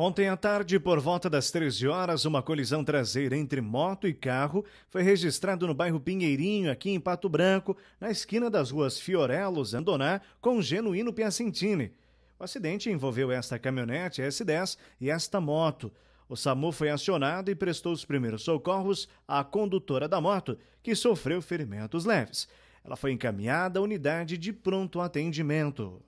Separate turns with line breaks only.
Ontem à tarde, por volta das 13 horas, uma colisão traseira entre moto e carro foi registrada no bairro Pinheirinho, aqui em Pato Branco, na esquina das ruas Fiorello, Zandoná, com Genuíno Piacentini. O acidente envolveu esta caminhonete S10 e esta moto. O SAMU foi acionado e prestou os primeiros socorros à condutora da moto, que sofreu ferimentos leves. Ela foi encaminhada à unidade de pronto atendimento.